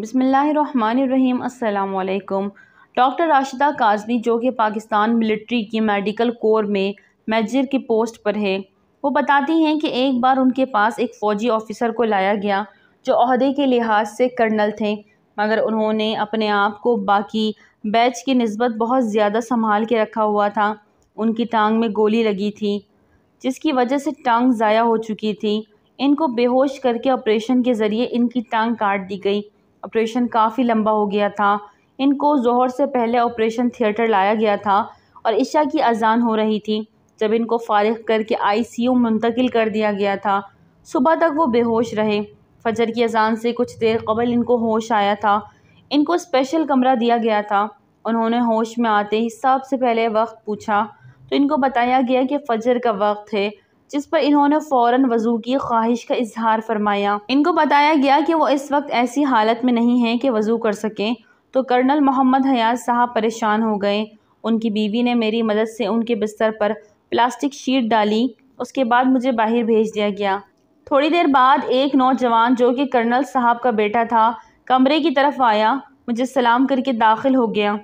बिसमीम् अल्लाम डॉक्टर राशिदा काजमी जो कि पाकिस्तान मिलिट्री की मेडिकल कोर में मेजर की पोस्ट पर है वो बताती हैं कि एक बार उनके पास एक फ़ौजी ऑफ़िसर को लाया गया जो अहदे के लिहाज से कर्नल थे मगर उन्होंने अपने आप को बाकी बैच की नस्बत बहुत ज़्यादा संभाल के रखा हुआ था उनकी टांग में गोली लगी थी जिसकी वजह से टांग ज़ाया हो चुकी थी इनको बेहोश करके ऑपरेशन के ज़रिए इनकी टांग काट दी गई ऑपरेशन काफ़ी लंबा हो गया था इनको जोहर से पहले ऑपरेशन थिएटर लाया गया था और इशा की अजान हो रही थी जब इनको फारिग करके आईसीयू मुंतकिल कर दिया गया था सुबह तक वो बेहोश रहे फजर की अजान से कुछ देर कबल इनको होश आया था इनको स्पेशल कमरा दिया गया था उन्होंने होश में आते ही सबसे पहले वक्त पूछा तो इनको बताया गया कि फ़जर का वक्त है जिस पर इन्होंने फ़ौर वजू की ख्वाहिश का इजहार फरमाया इनको बताया गया कि वो इस वक्त ऐसी हालत में नहीं है कि वज़ू कर सकें तो कर्नल मोहम्मद हयाज़ साहब परेशान हो गए उनकी बीवी ने मेरी मदद से उनके बिस्तर पर प्लास्टिक शीट डाली उसके बाद मुझे बाहर भेज दिया गया थोड़ी देर बाद एक नौजवान जो कि कर्नल साहब का बेटा था कमरे की तरफ आया मुझे सलाम करके दाखिल हो गया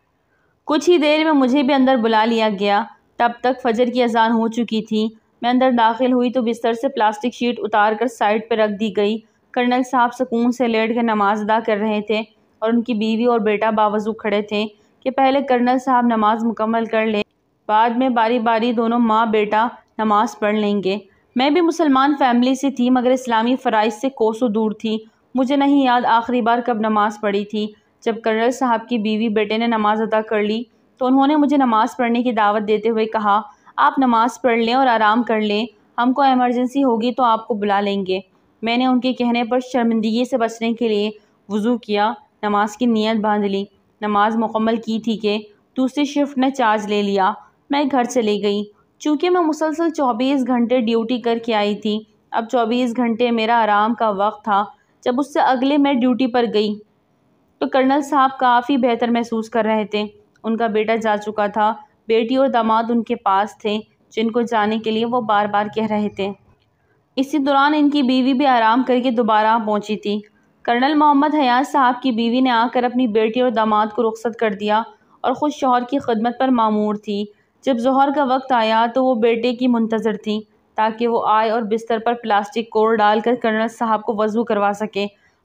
कुछ ही देर में मुझे भी अंदर बुला लिया गया तब तक फजर की अजान हो चुकी थी मैं अंदर दाखिल हुई तो बिस्तर से प्लास्टिक शीट उतार कर साइड पर रख दी गई कर्नल साहब सुकून से लेट कर नमाज अदा कर रहे थे और उनकी बीवी और बेटा बावजू खड़े थे कि पहले कर्नल साहब नमाज मुकम्मल कर लें बाद में बारी बारी दोनों माँ बेटा नमाज पढ़ लेंगे मैं भी मुसलमान फैमिली से थी मगर इस्लामी फ़राइज से कोसों दूर थी मुझे नहीं याद आखिरी बार कब नमाज़ पढ़ी थी जब कर्नल साहब की बीवी बेटे ने नमाज़ अदा कर ली तो उन्होंने मुझे नमाज़ पढ़ने की दावत देते हुए कहा आप नमाज़ पढ़ लें और आराम कर लें हमको एमरजेंसी होगी तो आपको बुला लेंगे मैंने उनके कहने पर शर्मिंदगी से बचने के लिए वज़ू किया नमाज की नीयत बांध ली नमाज मुकम्मल की थी कि दूसरी शिफ्ट ने चार्ज ले लिया मैं घर चली गई चूँकि मैं मुसलसल चौबीस घंटे ड्यूटी करके आई थी अब चौबीस घंटे मेरा आराम का वक्त था जब उससे अगले मैं ड्यूटी पर गई तो कर्नल साहब काफ़ी बेहतर महसूस कर रहे थे उनका बेटा जा चुका था बेटी और दामाद उनके पास थे जिनको जाने के लिए वो बार बार कह रहे थे इसी दौरान इनकी बीवी भी आराम करके दोबारा पहुंची थी कर्नल मोहम्मद हयाज साहब की बीवी ने आकर अपनी बेटी और दामाद को रुख्सत कर दिया और ख़ुद शोहर की खदमत पर मामूर थी जब जहर का वक्त आया तो वो बेटे की मुंतज़र थी ताकि वो आए और बिस्तर पर प्लास्टिक कोर डालकर कर्नल साहब को वज़ू करवा सके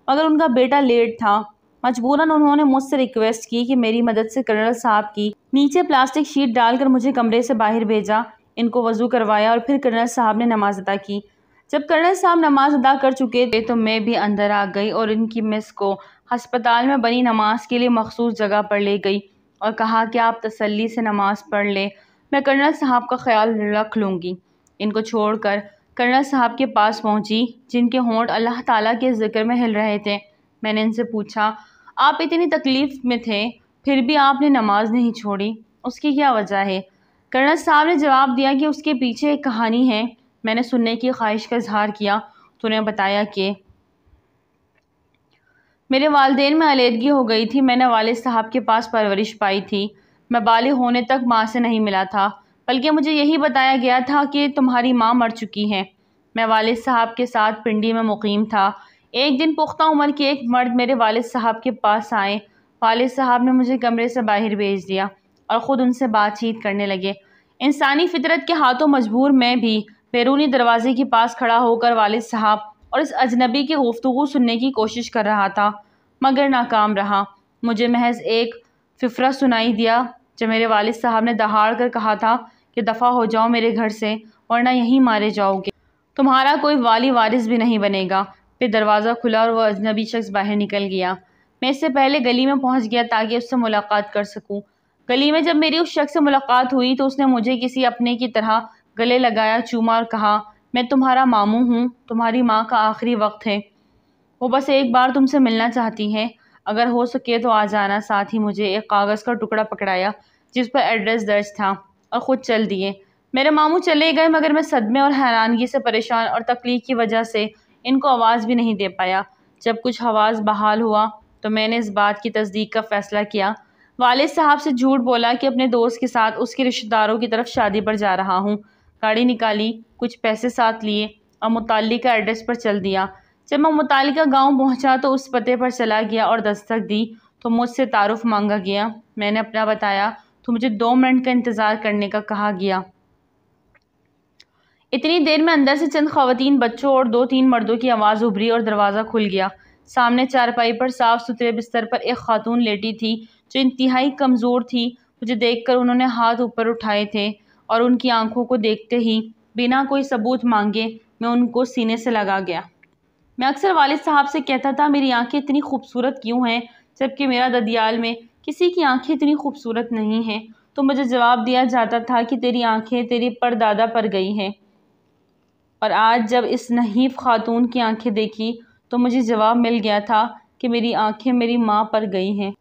मगर उनका बेटा लेट था मजबूरन उन्होंने मुझसे रिक्वेस्ट की कि मेरी मदद से कर्नल साहब की नीचे प्लास्टिक शीट डालकर मुझे कमरे से बाहर भेजा इनको वजू करवाया और फिर कर्नल साहब ने नमाज अदा की जब कर्नल साहब नमाज अदा कर चुके थे तो मैं भी अंदर आ गई और इनकी मिस को हस्पताल में बनी नमाज के लिए मखसूस जगह पर ले गई और कहा कि आप तसल्ली से नमाज पढ़ लें मैं कर्नल साहब का ख्याल रख लूँगी इनको छोड़कर कर्नल साहब के पास पहुँची जिनके होंठ अल्लाह ताला के ज़िक्र में हिल रहे थे मैंने इनसे पूछा आप इतनी तकलीफ़ में थे फिर भी आपने नमाज नहीं छोड़ी उसकी क्या वजह है कर्नल साहब ने जवाब दिया कि उसके पीछे एक कहानी है मैंने सुनने की ख्वाहिश का इजहार किया तो उन्हें बताया कि मेरे वालदेन में अलीदगी हो गई थी मैंने वाल साहब के पास परवरिश पाई थी मैं बालि होने तक माँ से नहीं मिला था बल्कि मुझे यही बताया गया था कि तुम्हारी माँ मर चुकी हैं मैं वाले साहब के साथ पिंडी में मुकीम था एक दिन पुख्ता उम्र के एक मर्द मेरे वाल साहब के पास आए वालिद साहब ने मुझे कमरे से बाहर भेज दिया और ख़ुद उनसे बातचीत करने लगे इंसानी फितरत के हाथों मजबूर मैं भी बैरूनी दरवाजे के पास खड़ा होकर वालिद साहब और इस अजनबी की गुफ्तु सुनने की कोशिश कर रहा था मगर नाकाम रहा मुझे महज एक फिफरा सुनाई दिया जब मेरे वालिद साहब ने दहाड़ कर कहा था कि दफ़ा हो जाओ मेरे घर से वरना यहीं मारे जाओगे तुम्हारा कोई वाली वारिस भी नहीं बनेगा फिर दरवाज़ा खुला और वह अजनबी शख्स बाहर निकल गया मैं इससे पहले गली में पहुंच गया ताकि उससे मुलाकात कर सकूं। गली में जब मेरी उस शख्स से मुलाकात हुई तो उसने मुझे किसी अपने की तरह गले लगाया चूमा और कहा मैं तुम्हारा मामू हूँ तुम्हारी माँ का आखिरी वक्त है वो बस एक बार तुमसे मिलना चाहती हैं अगर हो सके तो आ जाना साथ ही मुझे एक कागज़ का टुकड़ा पकड़ाया जिस पर एड्रेस दर्ज था और ख़ुद चल दिए मेरे मामू चले गए मगर मैं सदमे और हैरानगी से परेशान और तकलीफ की वजह से इनको आवाज़ भी नहीं दे पाया जब कुछ आवाज़ बहाल हुआ तो मैंने इस बात की तस्दीक का फ़ैसला किया वालिद साहब से झूठ बोला कि अपने दोस्त के साथ उसके रिश्तेदारों की तरफ शादी पर जा रहा हूँ गाड़ी निकाली कुछ पैसे साथ लिए और मुताल का एड्रेस पर चल दिया जब मैं मुतल गाँव पहुँचा तो उस पते पर चला गया और दस्तक दी तो मुझसे तारुफ़ मांगा गया मैंने अपना बताया तो मुझे दो मिनट का इंतज़ार करने का कहा गया इतनी देर में अंदर से चंद खातन बच्चों और दो तीन मर्दों की आवाज़ उभरी और दरवाज़ा खुल गया सामने चारपाई पर साफ़ सुथरे बिस्तर पर एक खातून लेटी थी जो इंतहाई कमज़ोर थी मुझे देखकर उन्होंने हाथ ऊपर उठाए थे और उनकी आंखों को देखते ही बिना कोई सबूत मांगे मैं उनको सीने से लगा गया मैं अक्सर वालिद साहब से कहता था मेरी आंखें इतनी खूबसूरत क्यों हैं जबकि मेरा ददियाल में किसी की आंखें इतनी खूबसूरत नहीं हैं तो मुझे जवाब दिया जाता था कि तेरी आंखें तेरी परदादा पर गई हैं और आज जब इस नहीफ़ ख़ातून की आंखें देखी तो मुझे जवाब मिल गया था कि मेरी आंखें मेरी माँ पर गई हैं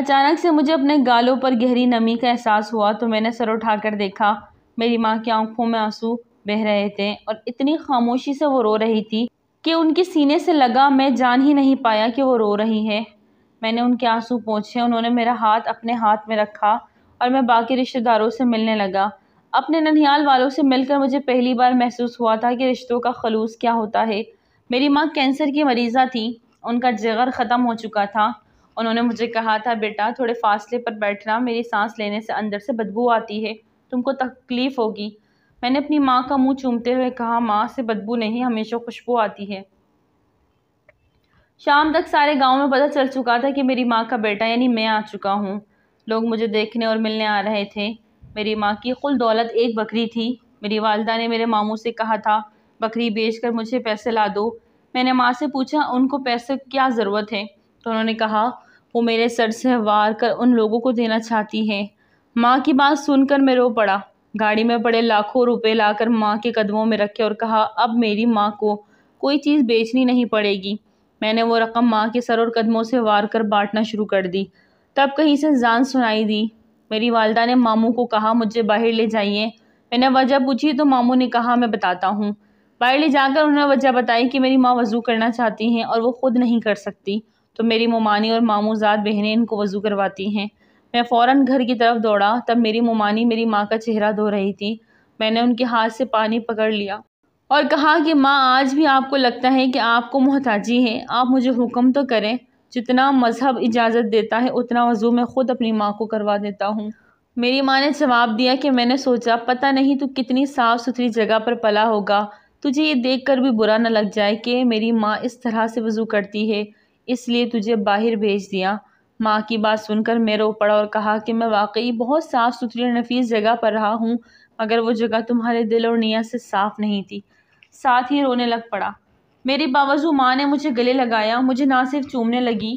अचानक से मुझे अपने गालों पर गहरी नमी का एहसास हुआ तो मैंने सर उठाकर देखा मेरी माँ की आंखों में आंसू बह रहे थे और इतनी खामोशी से वो रो रही थी कि उनके सीने से लगा मैं जान ही नहीं पाया कि वो रो रही है मैंने उनके आंसू पहुँचे उन्होंने मेरा हाथ अपने हाथ में रखा और मैं बाकी रिश्तेदारों से मिलने लगा अपने ननिहाल वालों से मिलकर मुझे पहली बार महसूस हुआ था कि रिश्तों का खलूस क्या होता है मेरी माँ कैंसर की मरीज़ा थी उनका जगर ख़त्म हो चुका था उन्होंने मुझे कहा था बेटा थोड़े फासले पर बैठना मेरी सांस लेने से अंदर से बदबू आती है तुमको तकलीफ़ होगी मैंने अपनी माँ का मुंह चूमते हुए कहा माँ से बदबू नहीं हमेशा खुशबू आती है शाम तक सारे गांव में पता चल चुका था कि मेरी माँ का बेटा यानी मैं आ चुका हूँ लोग मुझे देखने और मिलने आ रहे थे मेरी माँ की कुल दौलत एक बकरी थी मेरी वालदा ने मेरे मामू से कहा था बकरी बेच कर मुझे पैसे ला दो मैंने माँ से पूछा उनको पैसे क्या ज़रूरत है तो उन्होंने कहा वो मेरे सर से वार कर उन लोगों को देना चाहती हैं माँ की बात सुनकर मैं रो पड़ा गाड़ी में पड़े लाखों रुपए लाकर माँ के कदमों में रखे और कहा अब मेरी माँ को कोई चीज़ बेचनी नहीं पड़ेगी मैंने वो रकम माँ के सर और कदमों से वार कर बांटना शुरू कर दी तब कहीं से जान सुनाई दी मेरी वालदा ने मामू को कहा मुझे बाहर ले जाइए मैंने वजह पूछी तो मामू ने कहा मैं बताता हूँ बाहर ले जाकर उन्होंने वजह बताई कि मेरी माँ वज़ू करना चाहती हैं और वो ख़ुद नहीं कर सकती तो मेरी ममानी और मामूजाद बहनें इनको वज़ू करवाती हैं मैं फ़ौर घर की तरफ दौड़ा तब मेरी ममानी मेरी माँ का चेहरा धो रही थी मैंने उनके हाथ से पानी पकड़ लिया और कहा कि माँ आज भी आपको लगता है कि आपको मोहताजी है आप मुझे हुक्म तो करें जितना मज़हब इजाज़त देता है उतना वज़ू मैं ख़ुद अपनी माँ को करवा देता हूँ मेरी माँ ने जवाब दिया कि मैंने सोचा पता नहीं तू कितनी साफ़ सुथरी जगह पर पला होगा तुझे ये देख कर भी बुरा न लग जाए कि मेरी माँ इस तरह से वज़ू करती है इसलिए तुझे बाहर भेज दिया माँ की बात सुनकर मैं रो पड़ा और कहा कि मैं वाकई बहुत साफ़ सुथरी और नफीस जगह पर रहा हूँ मगर वो जगह तुम्हारे दिल और नियत से साफ़ नहीं थी साथ ही रोने लग पड़ा मेरी बावजू माँ ने मुझे गले लगाया मुझे ना सिर्फ चूमने लगी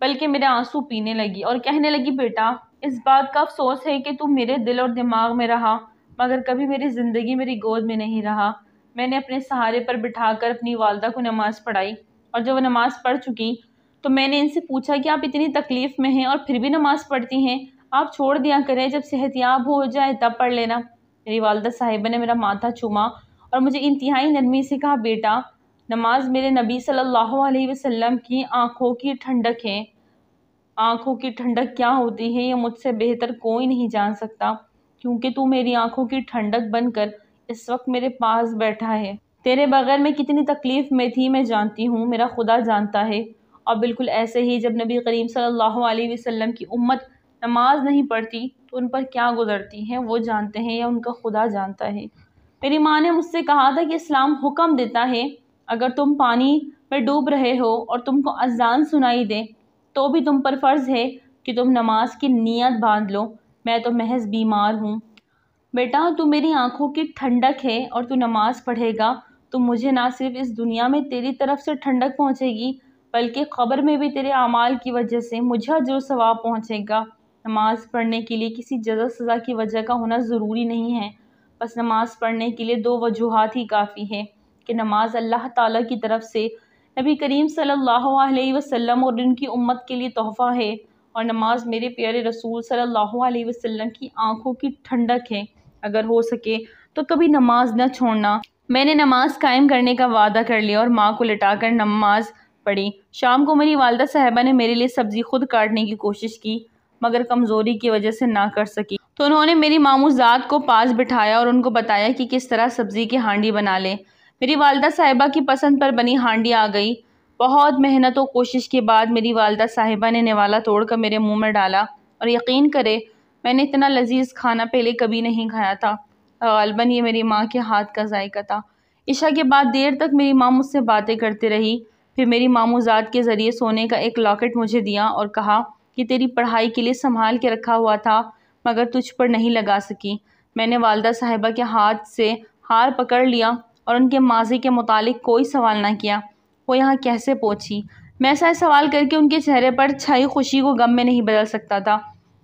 बल्कि मेरे आंसू पीने लगी और कहने लगी बेटा इस बात का अफसोस है कि तुम मेरे दिल और दिमाग में रहा मगर कभी मेरी ज़िंदगी मेरी गोद में नहीं रहा मैंने अपने सहारे पर बिठा कर अपनी वालदा को नमाज़ पढ़ाई और जब वो नमाज़ पढ़ चुकी तो मैंने इनसे पूछा कि आप इतनी तकलीफ़ में हैं और फिर भी नमाज़ पढ़ती हैं आप छोड़ दिया करें जब सेहतियाब हो जाए तब पढ़ लेना मेरी वालदा साहिबा ने मेरा माथा चूमा और मुझे इंतहाई नरमी से कहा बेटा नमाज मेरे नबी सल्लल्लाहु अलैहि वसल्लम की आँखों की ठंडक है आँखों की ठंडक क्या होती है यह मुझसे बेहतर कोई नहीं जान सकता क्योंकि तू मेरी आँखों की ठंडक बनकर इस वक्त मेरे पास बैठा है तेरे बगैर मैं कितनी तकलीफ़ में थी मैं जानती हूँ मेरा खुदा जानता है और बिल्कुल ऐसे ही जब नबी करीम सल्लल्लाहु अलैहि वसल्लम की उम्मत नमाज नहीं पढ़ती तो उन पर क्या गुजरती है वो जानते हैं या उनका खुदा जानता है मेरी माँ ने मुझसे कहा था कि इस्लाम हुक्म देता है अगर तुम पानी में डूब रहे हो और तुमको अजान सुनाई दे तो भी तुम पर फ़र्ज़ है कि तुम नमाज की नीयत बांध लो मैं तो महज बीमार हूँ बेटा तू मेरी आँखों की ठंडक है और तू नमाज़ पढ़ेगा तो मुझे ना सिर्फ इस दुनिया में तेरी तरफ से ठंडक पहुँचेगी बल्कि ख़बर में भी तेरे अमाल की वजह से मुझे जो सवाब पहुँचेगा नमाज़ पढ़ने के लिए किसी जजा सज़ा की वजह का होना ज़रूरी नहीं है बस नमाज़ पढ़ने के लिए दो वजूहत ही काफ़ी है कि नमाज अल्लाह ताला की तरफ से नबी करीम सल्लल्लाहु अलैहि वसल्लम और उनकी उम्मत के लिए तोहफ़ा है और नमाज मेरे प्यारे रसूल सल्लल्लाहु अलैहि वसल्लम की आंखों की ठंडक है अगर हो सके तो कभी नमाज न छोड़ना मैंने नमाज कायम करने का वादा कर लिया और माँ को लिटाकर नमाज पढ़ी शाम को मेरी वालदा साहबा ने मेरे लिए सब्ज़ी खुद काटने की कोशिश की मगर कमज़ोरी की वजह से ना कर सकी तो उन्होंने मेरी मामूजात को पास बिठाया और उनको बताया कि किस तरह सब्ज़ी की हांडी बना लें मेरी वालदा साहिबा की पसंद पर बनी हांडी आ गई बहुत मेहनत और कोशिश के बाद मेरी वालदा साहिबा ने नेवाला तोड़कर मेरे मुंह में डाला और यकीन करे मैंने इतना लजीज खाना पहले कभी नहीं खाया था गालबा ये मेरी माँ के हाथ का जायका था ईशा के बाद देर तक मेरी माँ मुझसे बातें करती रही फिर मेरी मामूजात के ज़रिए सोने का एक लॉकेट मुझे दिया और कहा कि तेरी पढ़ाई के लिए संभाल के रखा हुआ था मगर तुझ पर नहीं लगा सकी मैंने वालदा साहिबा के हाथ से हार पकड़ लिया और उनके माजी के मुतालिक कोई सवाल ना किया वो यहाँ कैसे पहुँची मैं ऐसा सवाल करके उनके चेहरे पर छाई खुशी को गम में नहीं बदल सकता था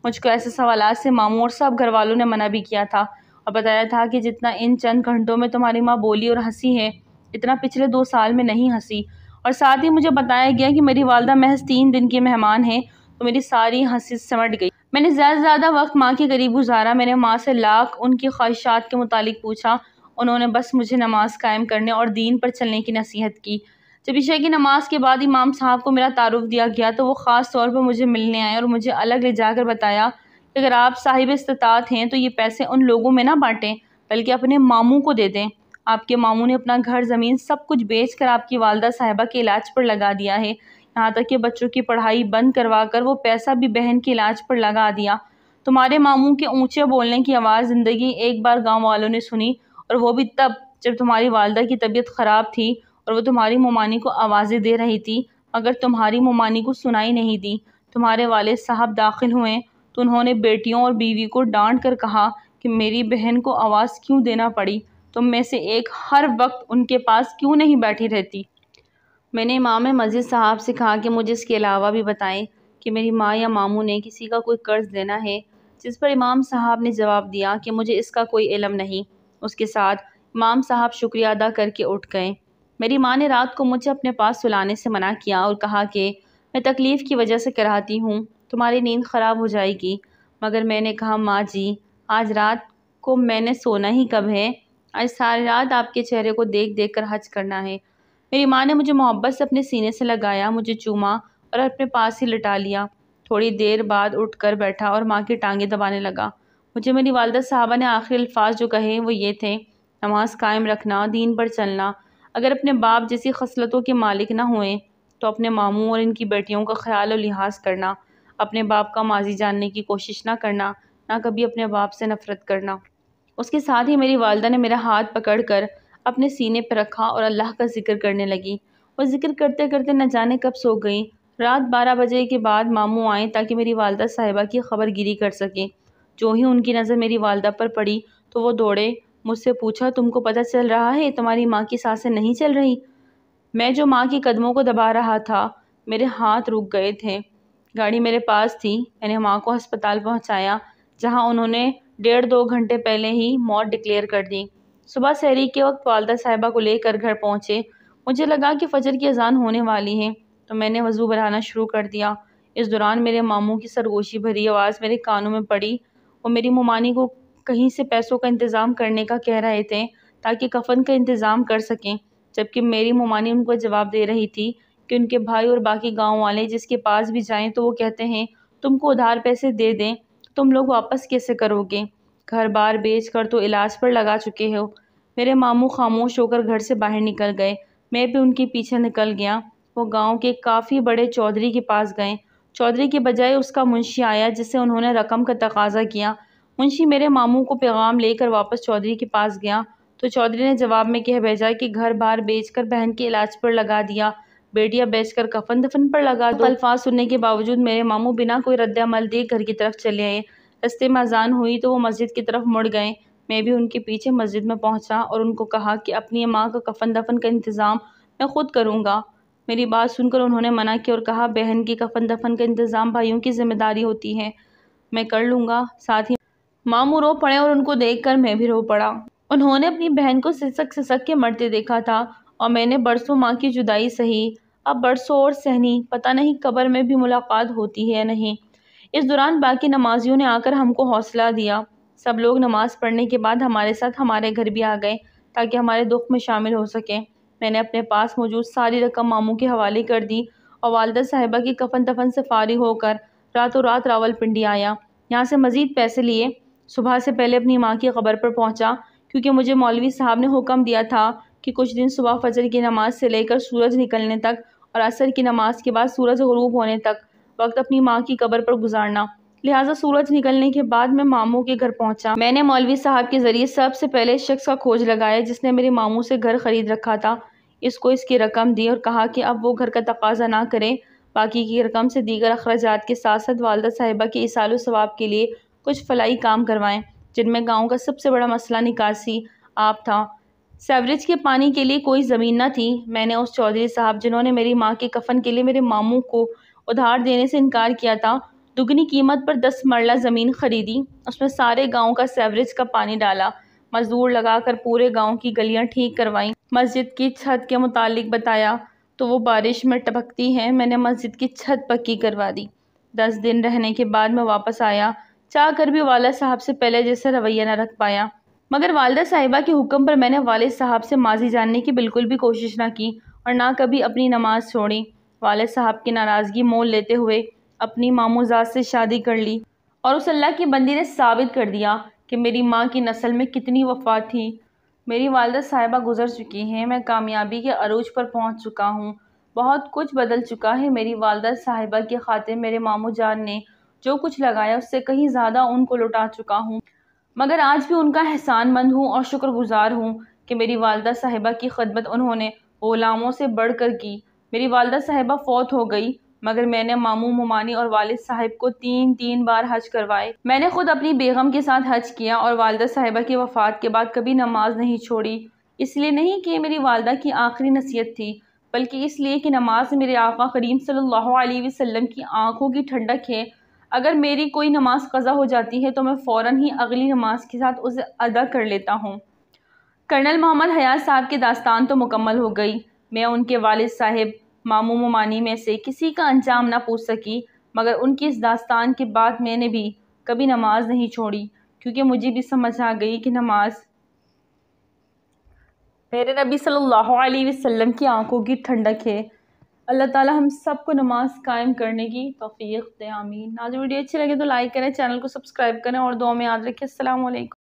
मुझको ऐसे सवाल से मामू और सब घर वालों ने मना भी किया था और बताया था कि जितना इन चंद घंटों में तुम्हारी माँ बोली और हंसी है इतना पिछले दो साल में नहीं हंसी और साथ ही मुझे बताया गया कि मेरी वालदा महज तीन दिन के मेहमान हैं तो मेरी सारी हंसी समट गई मैंने ज़्यादा से ज़्यादा वक्त माँ के करीब गुजारा मैंने माँ से लाख उनकी ख्वाहिशात के मुतालिक पूछा उन्होंने बस मुझे नमाज़ कायम करने और दीन पर चलने की नसीहत की जब ईशा की नमाज के बाद इमाम साहब को मेरा तारुफ दिया गया तो वो ख़ास तौर पर मुझे मिलने आए और मुझे अलग ले जाकर बताया कि अगर आप साहिब इस्तात हैं तो ये पैसे उन लोगों में ना बाँटें बल्कि अपने मामू को दे दें आपके मामू ने अपना घर ज़मीन सब कुछ बेच कर आपकी वालदा साहिबा के इलाज पर लगा दिया है यहाँ तक कि बच्चों की पढ़ाई बंद करवा कर वो पैसा भी बहन के इलाज पर लगा दिया तुम्हारे मामू के ऊंचे बोलने की आवाज़ ज़िंदगी एक बार गांव वालों ने सुनी और वो भी तब जब तुम्हारी वालदा की तबीयत ख़राब थी और वो तुम्हारी ममानी को आवाज़ें दे रही थी मगर तुम्हारी ममानी को सुनाई नहीं दी तुम्हारे वाले साहब दाखिल हुए तो उन्होंने बेटियों और बीवी को डांट कर कहा कि मेरी बहन को आवाज़ क्यों देना पड़ी तुम में से एक हर वक्त उनके पास क्यों नहीं बैठी रहती मैंने इमाम मस्जिद साहब से कहा कि मुझे इसके अलावा भी बताएं कि मेरी माँ या मामू ने किसी का कोई कर्ज़ देना है जिस पर इमाम साहब ने जवाब दिया कि मुझे इसका कोई इलम नहीं उसके साथ इमाम साहब शुक्रिया अदा करके उठ गए मेरी माँ ने रात को मुझे अपने पास सुलाने से मना किया और कहा कि मैं तकलीफ़ की वजह से कराती हूँ तुम्हारी नींद ख़राब हो जाएगी मगर मैंने कहा माँ जी आज रात को मैंने सोना ही कब है आज सारी रात आपके चेहरे को देख देख कर हज करना है मेरी माँ ने मुझे मोहब्बत से अपने सीने से लगाया मुझे चूमा और अपने पास ही लटा लिया थोड़ी देर बाद उठकर बैठा और माँ की टांगें दबाने लगा मुझे मेरी वालदा साहबा ने आखिरी अल्फाज जो कहे वो ये थे नमाज कायम रखना दीन पर चलना अगर अपने बाप जैसी खसलतों के मालिक ना हुए तो अपने मामू और इनकी बेटियों का ख्याल और लिहाज करना अपने बाप का माजी जानने की कोशिश ना करना ना कभी अपने बाप से नफ़रत करना उसके साथ ही मेरी वालदा ने मेरा हाथ पकड़ कर अपने सीने पर रखा और अल्लाह का जिक्र करने लगी और जिक्र करते करते न जाने कब सो गई रात बारह बजे के बाद मामू आए ताकि मेरी वालदा साहिबा की खबर गिरी कर सकें जो ही उनकी नज़र मेरी वालदा पर पड़ी तो वो दौड़े मुझसे पूछा तुमको पता चल रहा है तुम्हारी माँ की सांसें नहीं चल रही मैं जो माँ के कदमों को दबा रहा था मेरे हाथ रुक गए थे गाड़ी मेरे पास थी मैंने माँ को अस्पताल पहुँचाया जहाँ उन्होंने डेढ़ दो घंटे पहले ही मौत डिक्लेयर कर दी सुबह सहरी के वक्त वालदा साहिबा को लेकर घर पहुँचे मुझे लगा कि फजर की अजान होने वाली है तो मैंने वज़ू बनाना शुरू कर दिया इस दौरान मेरे मामू की सरगोशी भरी आवाज़ मेरे कानों में पड़ी और मेरी ममानी को कहीं से पैसों का इंतज़ाम करने का कह रहे थे ताकि कफ़न का इंतज़ाम कर सकें जबकि मेरी ममानी उनको जवाब दे रही थी कि उनके भाई और बाकी गांव वाले जिसके पास भी जाएं तो वो कहते हैं तुमको उधार पैसे दे दें तुम लोग वापस कैसे करोगे घर बार बेच कर तो इलाज पर लगा चुके हो मेरे मामू खामोश होकर घर से बाहर निकल गए मैं भी उनके पीछे निकल गया वो गांव के काफ़ी बड़े चौधरी के पास गए चौधरी के बजाय उसका मुंशी आया जिससे उन्होंने रकम का तकाजा किया मुंशी मेरे मामू को पैगाम लेकर वापस चौधरी के पास गया तो चौधरी ने जवाब में कह भेजा कि घर बार बेचकर बहन के इलाज पर लगा दिया बेटियां बेचकर कफन दफन पर लगा दो अल्फाज सुनने के बावजूद मेरे मामू बिना कोई रद्दमल दिए घर की तरफ चले आए रस्ते में अजान हुई तो वो मस्जिद की तरफ मुड़ गए मैं भी उनके पीछे मस्जिद में पहुंचा और उनको कहा कि अपनी माँ का कफन दफन का इंतज़ाम मैं खुद करूँगा मेरी बात सुनकर उन्होंने मना किया और कहा बहन की कफन दफन का इंतज़ाम भाइयों की जिम्मेदारी होती है मैं कर लूँगा साथ ही मामू रो पड़े और उनको कर मैं भी रो पड़ा उन्होंने अपनी बहन को सिसक सिसक के मरते देखा था और मैंने बरसों माँ की जुदाई सही अब बरसों और सहनी पता नहीं कबर में भी मुलाकात होती है या नहीं इस दौरान बाकी नमाजियों ने आकर हमको हौसला दिया सब लोग नमाज़ पढ़ने के बाद हमारे साथ हमारे घर भी आ गए ताकि हमारे दुख में शामिल हो सकें मैंने अपने पास मौजूद सारी रकम मामू के हवाले कर दी और वालदा साहिबा की कफन दफन से फारिग होकर रातों रात रावलपिंडी आया यहाँ से मज़ीद पैसे लिए सुबह से पहले अपनी माँ की खबर पर पहुँचा क्योंकि मुझे मौलवी साहब ने हुक्म दिया था कि कुछ दिन सुबह फजर की नमाज से लेकर सूरज निकलने तक और असर की नमाज के बाद सूरज गरूब होने तक वक्त अपनी माँ की कबर पर गुजारना लिहाजा सूरज निकलने के बाद मैं मामू के घर पहुँचा मैंने मौलवी साहब के ज़रिए सबसे पहले शख्स का खोज लगाया जिसने मेरे मामू से घर खरीद रखा था इसको इसकी रकम दी और कहा कि अब वो घर का तकाजा ना करें बाकी की रकम से दीगर अखराज के साथ साथ वालदा साहिबा के इसाल सवाब के लिए कुछ फलाई काम करवाएँ जिनमें गाँव का सबसे बड़ा मसला निकासी आप था सेवरेज के पानी के लिए कोई ज़मीन न थी मैंने उस चौधरी साहब जिन्होंने मेरी माँ के कफन के लिए मेरे मामू को उधार देने से इनकार किया था दुगनी कीमत पर दस मरला ज़मीन खरीदी उसमें सारे गांव का सेवरेज का पानी डाला मज़दूर लगाकर पूरे गांव की गलियां ठीक करवाईं मस्जिद की छत के मुतालिक बताया तो वो बारिश में टपकती हैं मैंने मस्जिद की छत पक्की करवा दी दस दिन रहने के बाद मैं वापस आया चाह कर भी वाला साहब से पहले जैसा रवैया न रख पाया मगर वालदा साहिबा के हुक्म पर मैंने वाले साहब से माजी जानने की बिल्कुल भी कोशिश ना की और ना कभी अपनी नमाज छोड़ी वाले साहब की नाराज़गी मोल लेते हुए अपनी मामूजात से शादी कर ली और उस अल्लाह की बंदी ने साबित कर दिया कि मेरी माँ की नस्ल में कितनी वफा थी मेरी वालदा साहिबा गुजर चुकी हैं मैं कामयाबी के अरूज पर पहुँच चुका हूँ बहुत कुछ बदल चुका है मेरी वालदा साहिबा की खातिर मेरे मामू जान ने जो कुछ लगाया उससे कहीं ज़्यादा उनको लुटा चुका हूँ मगर आज भी उनका एहसानमंद हूँ और शुक्रगुजार हूँ कि मेरी वालदा साहिबा की खदमत उन्होंने ग़ुलामों से बढ़ कर की मेरी वालदा साहिबा फ़ौत हो गई मगर मैंने मामू मुमानी और वालिद साहिब को तीन तीन बार हज करवाए मैंने खुद अपनी बेगम के साथ हज किया और वालदा साहिबा की वफ़ात के बाद कभी नमाज नहीं छोड़ी इसलिए नहीं कि मेरी वालदा की आखिरी नसीहत थी बल्कि इसलिए कि नमाज मेरे आका करीम सल्लल्लाहु अलैहि वसल्लम की आंखों की ठंडक है अगर मेरी कोई नमाज कज़ा हो जाती है तो मैं फ़ौर ही अगली नमाज के साथ उसे अदा कर लेता हूँ कर्नल मोहम्मद हयात साहब की दास्तान तो मुकम्मल हो गई मैं उनके वालिद साहब मामू ममानी में से किसी का अंजाम ना पूछ सकी मगर उनकी इस दास्तान के बाद मैंने भी कभी नमाज नहीं छोड़ी क्योंकि मुझे भी समझ आ गई कि नमाज मेरे नबी सल्लल्लाहु अलैहि वसल्लम की आंखों की ठंडक है अल्लाह ताला हम सबको नमाज कायम करने की तोफ़ी आमीन आज वीडियो अच्छी लगे तो लाइक करें चैनल को सब्सक्राइब करें और दो में याद रखें असल